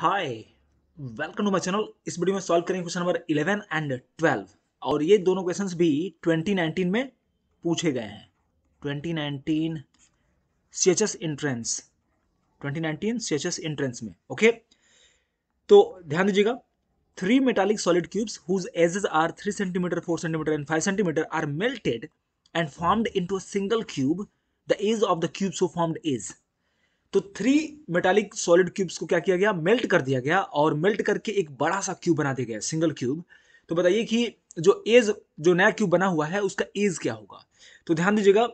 hi welcome to my channel इस video में solve करेंगे क्वेश्चन नंबर 11 एंड 12 और ये दोनों क्वेश्चंस भी 2019 में पूछे गए हैं 2019 सीएचएस एंट्रेंस 2019 सीएचएस एंट्रेंस में ओके तो ध्यान दीजिएगा three metallic solid cubes whose edges are three centimetre four centimetre and five centimetre are melted and formed into a single cube the edge of the cube so formed is तो three metallic solid cubes को क्या किया गया melt कर दिया गया और melt करके एक बड़ा सा क्यूब बना दिया गया सिंगल क्यूब तो बताइए कि जो एज जो नया क्यूब बना हुआ है उसका एज क्या होगा तो ध्यान दीजिएगा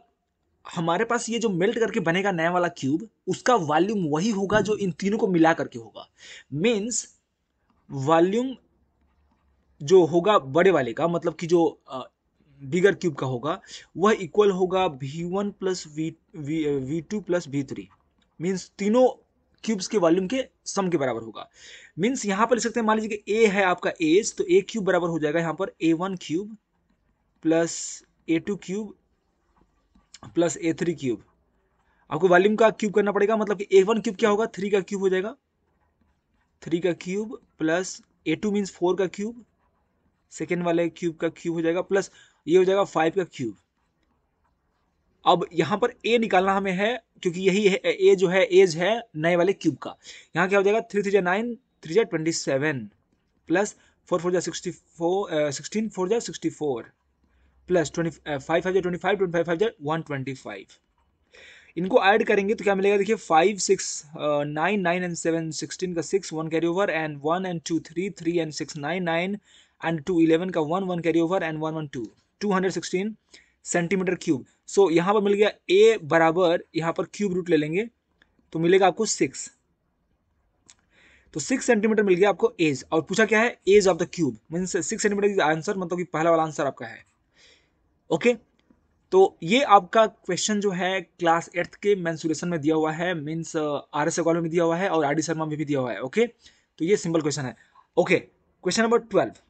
हमारे पास ये जो मेल्ट करके बनेगा नया वाला क्यूब उसका वॉल्यूम वही होगा जो इन तीनों को मिला करके होगा मीन्स वॉल्यूम जो होगा बड़े वाले का मतलब कि जो बिगर क्यूब का होगा वह इक्वल होगा V one plus V V two plus V three means तीनों क्यूब्स के वॉल्यूम के सम के बराबर होगा मीन्स यहां पर लिख सकते हैं मान लीजिए कि ए है आपका एज तो ए क्यूब बराबर हो जाएगा यहाँ पर A one cube plus A two cube plus A three cube आपको वॉल्यूम का क्यूब करना पड़ेगा मतलब कि ए वन क्यूब क्या होगा थ्री का क्यूब हो जाएगा थ्री का cube plus A two means four का क्यूब सेकेंड वाले क्यूब का क्यूब हो जाएगा प्लस ये हो जाएगा फाइव का क्यूब अब यहाँ पर ए निकालना हमें है क्योंकि यही है ए जो है एज है नए वाले क्यूब का यहाँ क्या हो जाएगा थ्री थ्री जै नाइन थ्री जै twenty seven plus four four जै सिक्सटी फोर सिक्सटीन फोर जै sixty four plus twenty five five जै twenty five twenty five five जै वन ट्वेंटी फाइव इनको ऐड करेंगे तो क्या मिलेगा देखिए five six nine nine and seven sixteen का six one carry over and one and two three three and six nine nine and two eleven का one one carry over and one one two two hundred sixteen centimetre cube so यहाँ पर मिल गया ए बराबर यहाँ पर cube root ले लेंगे तो मिलेगा आपको सिक्स तो सिक्स सेंटीमीटर मिल गया आपको एज और पूछा क्या है edge of the cube mean six centimetre answer मतलब कि पहला वाला आंसर आपका है ओके तो ये आपका क्वेश्चन जो है क्लास एट्थ के मैंसुरेशन में दिया हुआ है मीन्स आर एस में दिया हुआ है और आर डी शर्मा में भी दिया हुआ है ओके तो ये सिंपल क्वेश्चन है okay question number twelve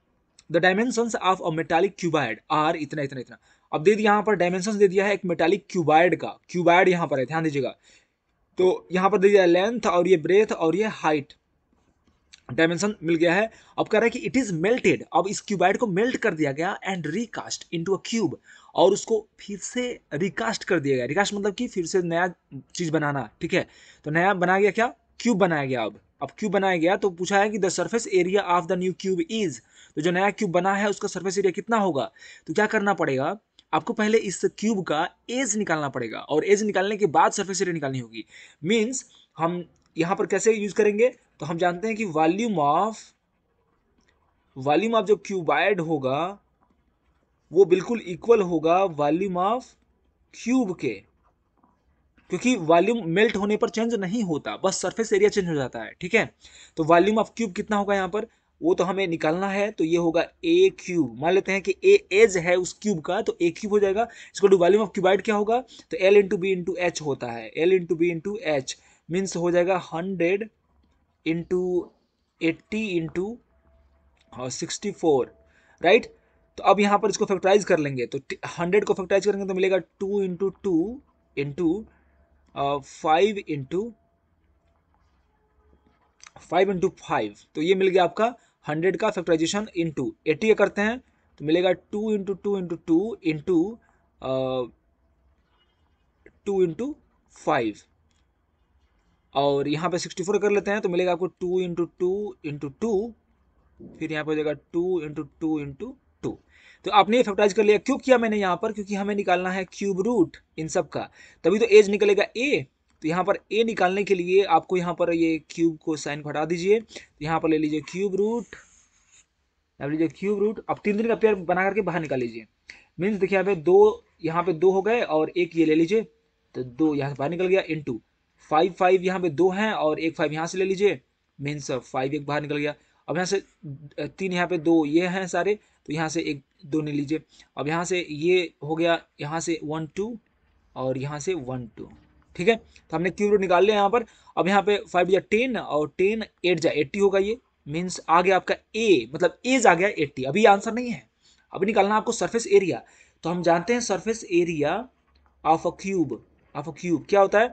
the dimension of a metallic cuboid are इतना इतना इतना अब दे दिया यहाँ पर डायमेंशन दे दिया है एक मेटालिक क्यूबाइड का क्यूबाइड यहाँ पर है ध्यान दीजिएगा तो यहाँ पर दे दिया लेंथ और ये ब्रेथ और ये हाइट डायमेंशन मिल गया है अब कह रहा है कि इट इज मेल्टेड अब इस क्यूबाइड को मेल्ट कर दिया गया and recast into a cube और उसको फिर से रिकास्ट कर दिया गया रिकास्ट मतलब कि फिर से नया चीज बनाना ठीक है तो नया बनाया गया क्या क्यूब बनाया गया अब अब क्यूब बनाया गया तो पूछा है कि the surface area of the new cube is तो जो नया क्यूब बना है उसका सर्फेस एरिया कितना होगा तो क्या करना पड़ेगा आपको पहले इस क्यूब का एज निकालना पड़ेगा और एज निकालने के बाद सरफेस एरिया निकालनी होगी मीन्स हम यहाँ पर कैसे यूज करेंगे तो हम जानते हैं कि वॉल्यूम ऑफ वॉल्यूम ऑफ जो क्यूबाइड होगा वो बिल्कुल इक्वल होगा वॉल्यूम ऑफ क्यूब के क्योंकि वॉल्यूम मेल्ट होने पर चेंज नहीं होता बस सरफेस एरिया चेंज हो जाता है ठीक है तो वॉल्यूम ऑफ क्यूब कितना होगा यहां पर वो तो हमें निकालना है तो ये होगा ए क्यूब मान लेते हैं कि ए एज है उस क्यूब का तो ए क्यूब हो जाएगा इसको टू वॉल्यूम ऑफ क्यूबाइड क्या होगा तो L into B into H होता है L into B into H means हो जाएगा hundred into eighty into sixty four right तो अब यहाँ पर इसको फैक्टराइज कर लेंगे तो हंड्रेड को फैक्टराइज करेंगे तो मिलेगा two into two into five into five into five तो ये मिल गया आपका हंड्रेड का फैक्ट्राइजेशन इंटू एटी करते हैं तो मिलेगा two into two into two into two into five और यहाँ पे सिक्सटी फोर कर लेते हैं तो मिलेगा आपको two into two into two फिर यहाँ पे हो जाएगा two into two into two तो आपने ये फैक्टराइज कर लिया क्यों किया मैंने यहाँ पर क्योंकि हमें निकालना है क्यूब रूट इन सब का तभी तो एज निकलेगा ए तो यहाँ पर ए निकालने के लिए आपको यहाँ पर ये क्यूब को साइन को हटा दीजिए तो यहाँ पर ले लीजिए क्यूब रूट अब लीजिए क्यूब रूट अब तीन दिन का पेयर बना करके बाहर निकाल लीजिए मीन्स देखिए यहाँ पे दो यहाँ पे दो हो गए और एक ये ले लीजिए तो दो यहाँ से बाहर निकल गया इन टू फाइव फाइव यहाँ पे दो हैं और एक फाइव यहाँ से ले लीजिए मीन्स फाइव एक बाहर निकल गया अब यहाँ से तीन यहाँ पे दो ये हैं सारे तो यहाँ से एक दो ले लीजिए अब यहाँ से ये हो गया यहाँ से वन टू और यहाँ से वन टू ठीक है तो हमने क्यूब रूट निकाल लिया यहाँ पर अब यहाँ पे फाइव या टेन और टेन एट जाए एट्टी होगा ये मीन्स आ गया आपका ए मतलब एज आ गया एट्टी अभी आंसर नहीं है अभी निकालना आपको सरफेस एरिया तो हम जानते हैं surface area of a cube of a cube क्या होता है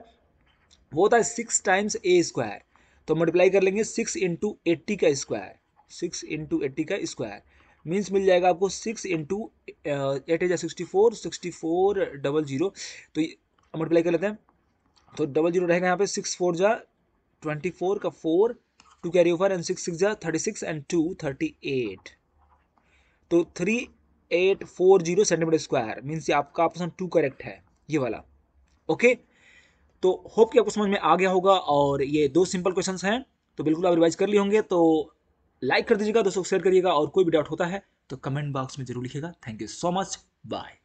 वो होता है सिक्स टाइम्स ए स्क्वायर तो मल्टीप्लाई कर लेंगे सिक्स इंटू एट्टी का स्क्वायर सिक्स इंटू एट्टी का स्क्वायर मीन्स मिल जाएगा आपको six into eight edge sixty four sixty four double zero तो मल्टीप्लाई कर लेते हैं तो डबल जीरो रहेगा यहाँ पे सिक्स फोर जा ट्वेंटी फोर का four two carry over and six six जा thirty six and two thirty eight तो three eight four zero centimetre square means आपका ऑप्शन टू करेक्ट है ये वाला ओके तो होप कि आपको समझ में आ गया होगा और ये दो सिंपल क्वेश्चन हैं तो बिल्कुल आप रिवाइज कर लिए होंगे तो लाइक कर दीजिएगा दोस्तों शेयर करिएगा और कोई भी डाउट होता है तो कमेंट बॉक्स में जरूर लिखिएगा thank you so much bye